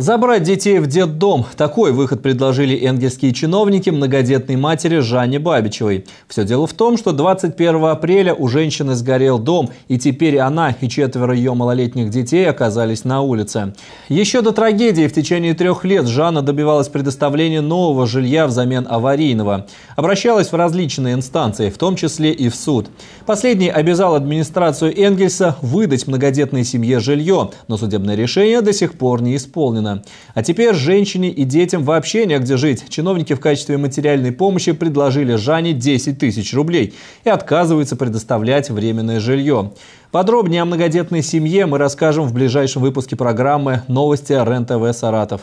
Забрать детей в детдом – такой выход предложили энгельские чиновники многодетной матери Жанне Бабичевой. Все дело в том, что 21 апреля у женщины сгорел дом, и теперь она и четверо ее малолетних детей оказались на улице. Еще до трагедии в течение трех лет Жанна добивалась предоставления нового жилья взамен аварийного. Обращалась в различные инстанции, в том числе и в суд. Последний обязал администрацию Энгельса выдать многодетной семье жилье, но судебное решение до сих пор не исполнено. Путина. А теперь женщине и детям вообще негде жить. Чиновники в качестве материальной помощи предложили Жане 10 тысяч рублей и отказываются предоставлять временное жилье. Подробнее о многодетной семье мы расскажем в ближайшем выпуске программы «Новости РЕН-ТВ Саратов».